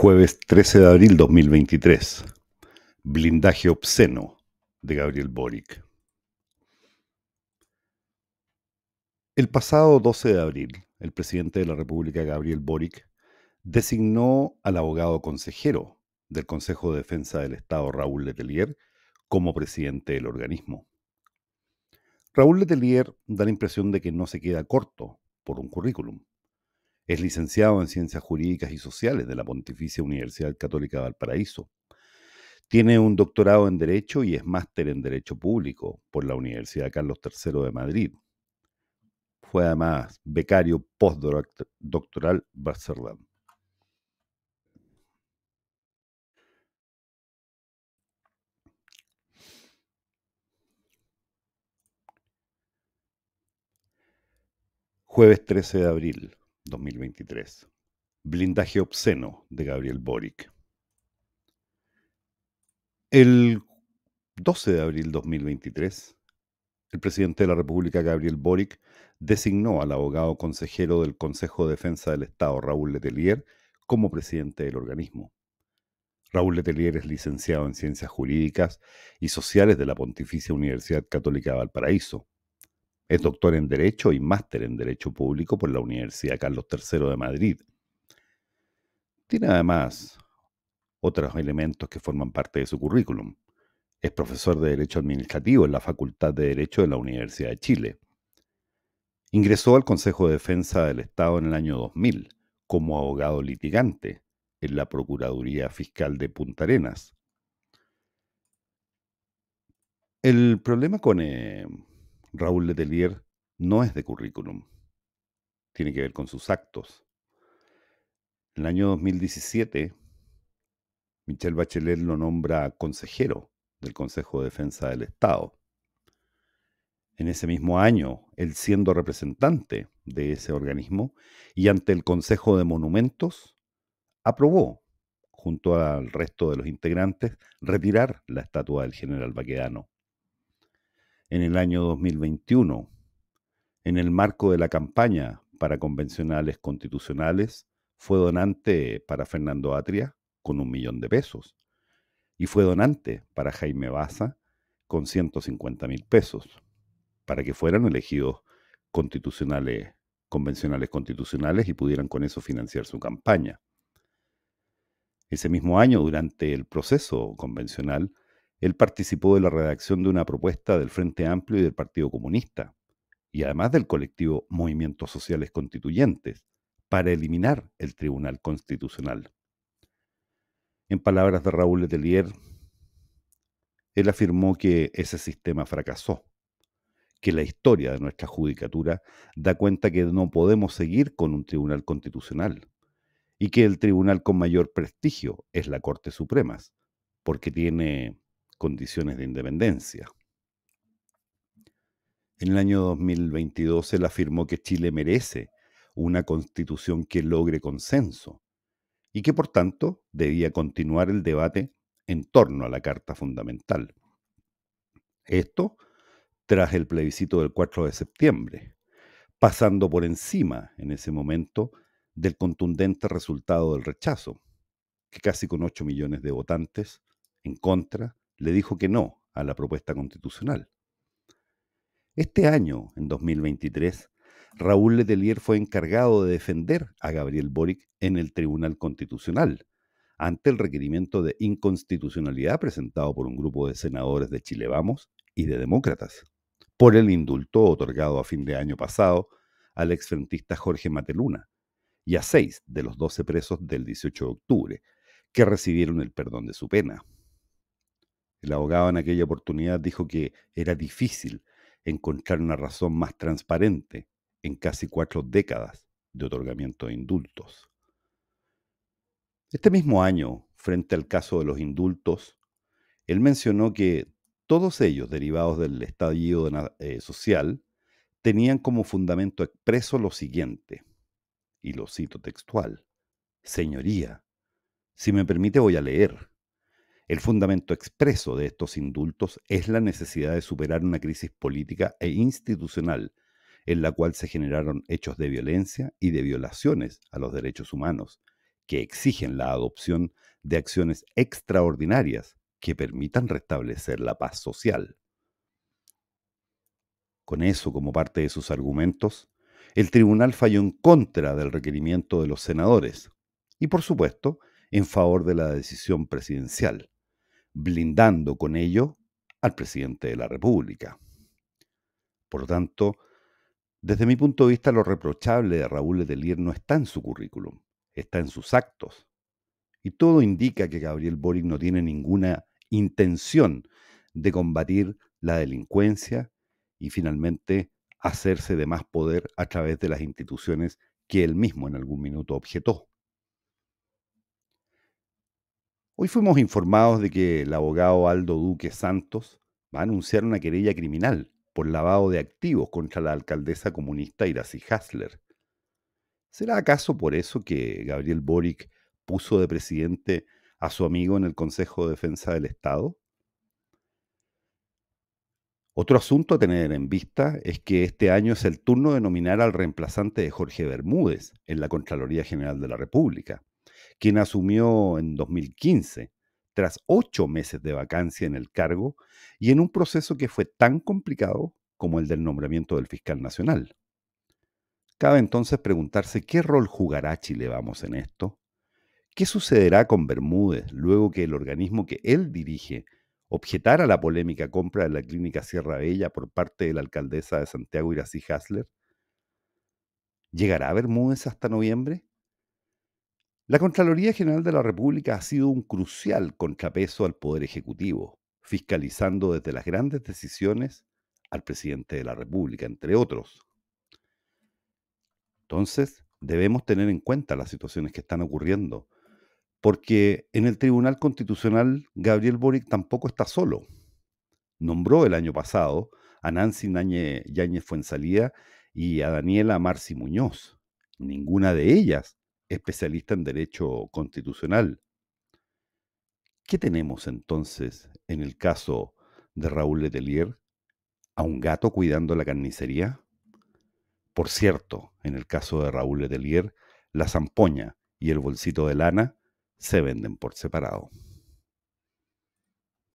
Jueves 13 de abril 2023. Blindaje obsceno de Gabriel Boric. El pasado 12 de abril, el presidente de la República, Gabriel Boric, designó al abogado consejero del Consejo de Defensa del Estado, Raúl Letelier, como presidente del organismo. Raúl Letelier da la impresión de que no se queda corto por un currículum. Es licenciado en Ciencias Jurídicas y Sociales de la Pontificia Universidad Católica de Valparaíso. Tiene un doctorado en Derecho y es máster en Derecho Público por la Universidad Carlos III de Madrid. Fue además becario postdoctoral Barcelona. Jueves 13 de abril. 2023. Blindaje obsceno de Gabriel Boric. El 12 de abril 2023, el presidente de la República, Gabriel Boric, designó al abogado consejero del Consejo de Defensa del Estado, Raúl Letelier, como presidente del organismo. Raúl Letelier es licenciado en Ciencias Jurídicas y Sociales de la Pontificia Universidad Católica de Valparaíso, es doctor en Derecho y máster en Derecho Público por la Universidad Carlos III de Madrid. Tiene además otros elementos que forman parte de su currículum. Es profesor de Derecho Administrativo en la Facultad de Derecho de la Universidad de Chile. Ingresó al Consejo de Defensa del Estado en el año 2000 como abogado litigante en la Procuraduría Fiscal de Punta Arenas. El problema con, eh, Raúl Letelier no es de currículum, tiene que ver con sus actos. En el año 2017, Michel Bachelet lo nombra consejero del Consejo de Defensa del Estado. En ese mismo año, él siendo representante de ese organismo y ante el Consejo de Monumentos, aprobó, junto al resto de los integrantes, retirar la estatua del general Baquedano en el año 2021, en el marco de la campaña para convencionales constitucionales, fue donante para Fernando Atria con un millón de pesos y fue donante para Jaime Baza con 150 mil pesos para que fueran elegidos constitucionales, convencionales constitucionales y pudieran con eso financiar su campaña. Ese mismo año, durante el proceso convencional, él participó de la redacción de una propuesta del Frente Amplio y del Partido Comunista, y además del colectivo Movimientos Sociales Constituyentes, para eliminar el Tribunal Constitucional. En palabras de Raúl Letelier, él afirmó que ese sistema fracasó, que la historia de nuestra judicatura da cuenta que no podemos seguir con un tribunal constitucional y que el tribunal con mayor prestigio es la Corte Suprema, porque tiene condiciones de independencia. En el año 2022 él afirmó que Chile merece una constitución que logre consenso y que por tanto debía continuar el debate en torno a la Carta Fundamental. Esto tras el plebiscito del 4 de septiembre, pasando por encima en ese momento del contundente resultado del rechazo, que casi con 8 millones de votantes en contra le dijo que no a la propuesta constitucional. Este año, en 2023, Raúl Letelier fue encargado de defender a Gabriel Boric en el Tribunal Constitucional, ante el requerimiento de inconstitucionalidad presentado por un grupo de senadores de Chile Vamos y de demócratas, por el indulto otorgado a fin de año pasado al exfrentista Jorge Mateluna y a seis de los doce presos del 18 de octubre, que recibieron el perdón de su pena. El abogado en aquella oportunidad dijo que era difícil encontrar una razón más transparente en casi cuatro décadas de otorgamiento de indultos. Este mismo año, frente al caso de los indultos, él mencionó que todos ellos derivados del estadio eh, social tenían como fundamento expreso lo siguiente, y lo cito textual, Señoría, si me permite voy a leer. El fundamento expreso de estos indultos es la necesidad de superar una crisis política e institucional en la cual se generaron hechos de violencia y de violaciones a los derechos humanos, que exigen la adopción de acciones extraordinarias que permitan restablecer la paz social. Con eso como parte de sus argumentos, el tribunal falló en contra del requerimiento de los senadores y, por supuesto, en favor de la decisión presidencial blindando con ello al presidente de la República. Por lo tanto, desde mi punto de vista, lo reprochable de Raúl Letelier no está en su currículum, está en sus actos. Y todo indica que Gabriel Boric no tiene ninguna intención de combatir la delincuencia y finalmente hacerse de más poder a través de las instituciones que él mismo en algún minuto objetó. Hoy fuimos informados de que el abogado Aldo Duque Santos va a anunciar una querella criminal por lavado de activos contra la alcaldesa comunista Iracy Hasler. ¿Será acaso por eso que Gabriel Boric puso de presidente a su amigo en el Consejo de Defensa del Estado? Otro asunto a tener en vista es que este año es el turno de nominar al reemplazante de Jorge Bermúdez en la Contraloría General de la República quien asumió en 2015, tras ocho meses de vacancia en el cargo y en un proceso que fue tan complicado como el del nombramiento del fiscal nacional. Cabe entonces preguntarse qué rol jugará Chile Vamos en esto. ¿Qué sucederá con Bermúdez luego que el organismo que él dirige objetara la polémica compra de la clínica Sierra Bella por parte de la alcaldesa de Santiago Irací Hasler? ¿Llegará Bermúdez hasta noviembre? La Contraloría General de la República ha sido un crucial contrapeso al Poder Ejecutivo, fiscalizando desde las grandes decisiones al presidente de la República, entre otros. Entonces, debemos tener en cuenta las situaciones que están ocurriendo, porque en el Tribunal Constitucional Gabriel Boric tampoco está solo. Nombró el año pasado a Nancy Yáñez Fuensalía y a Daniela Marci Muñoz. Ninguna de ellas especialista en derecho constitucional. ¿Qué tenemos entonces en el caso de Raúl Letelier? ¿A un gato cuidando la carnicería? Por cierto, en el caso de Raúl Letelier, la zampoña y el bolsito de lana se venden por separado.